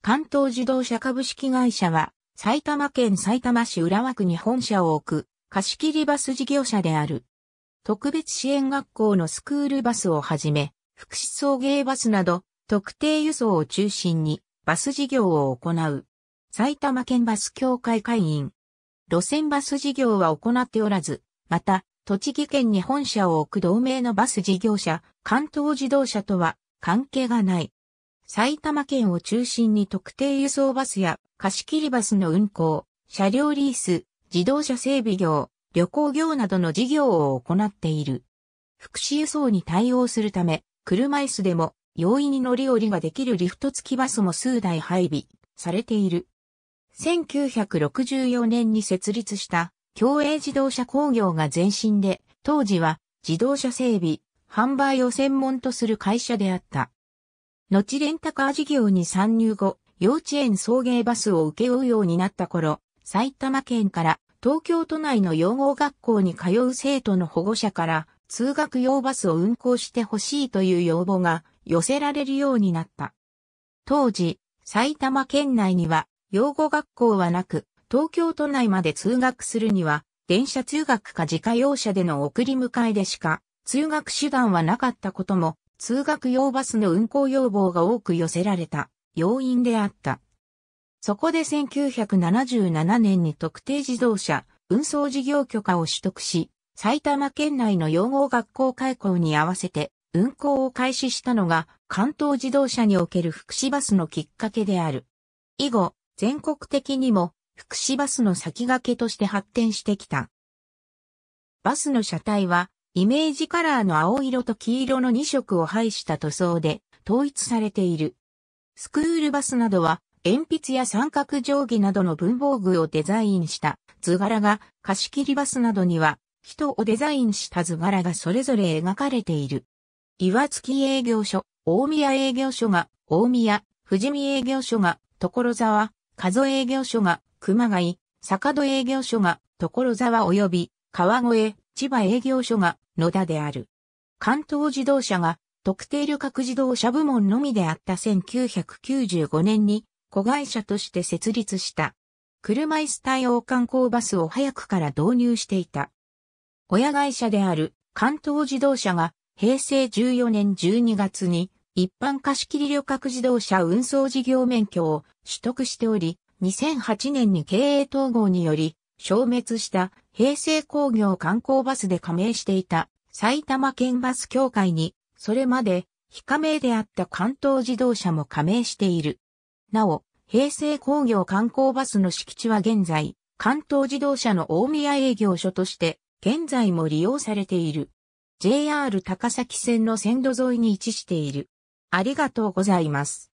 関東自動車株式会社は、埼玉県埼玉市浦和区に本社を置く、貸し切りバス事業者である。特別支援学校のスクールバスをはじめ、福祉送迎バスなど、特定輸送を中心に、バス事業を行う。埼玉県バス協会会員。路線バス事業は行っておらず、また、栃木県に本社を置く同盟のバス事業者、関東自動車とは関係がない。埼玉県を中心に特定輸送バスや貸し切りバスの運行、車両リース、自動車整備業、旅行業などの事業を行っている。福祉輸送に対応するため、車椅子でも容易に乗り降りができるリフト付きバスも数台配備されている。1964年に設立した共栄自動車工業が前身で、当時は自動車整備、販売を専門とする会社であった。後レンタカー事業に参入後、幼稚園送迎バスを請け負うようになった頃、埼玉県から東京都内の養護学校に通う生徒の保護者から通学用バスを運行してほしいという要望が寄せられるようになった。当時、埼玉県内には養護学校はなく、東京都内まで通学するには、電車通学か自家用車での送り迎えでしか、通学手段はなかったことも通学用バスの運行要望が多く寄せられた要因であった。そこで1977年に特定自動車運送事業許可を取得し、埼玉県内の養護学校開校に合わせて運行を開始したのが関東自動車における福祉バスのきっかけである。以後、全国的にも福祉バスの先駆けとして発展してきた。バスの車体はイメージカラーの青色と黄色の2色を配した塗装で統一されている。スクールバスなどは鉛筆や三角定規などの文房具をデザインした図柄が貸切バスなどには人をデザインした図柄がそれぞれ描かれている。岩月営業所、大宮営業所が大宮、富士見営業所が所沢、加須営業所が熊谷、坂戸営業所が所沢及び川越、千葉営業所が野田である。関東自動車が特定旅客自動車部門のみであった1995年に子会社として設立した。車椅子対応観光バスを早くから導入していた。親会社である関東自動車が平成14年12月に一般貸切旅客自動車運送事業免許を取得しており、2008年に経営統合により消滅した平成工業観光バスで加盟していた埼玉県バス協会に、それまで非加盟であった関東自動車も加盟している。なお、平成工業観光バスの敷地は現在、関東自動車の大宮営業所として、現在も利用されている。JR 高崎線の線路沿いに位置している。ありがとうございます。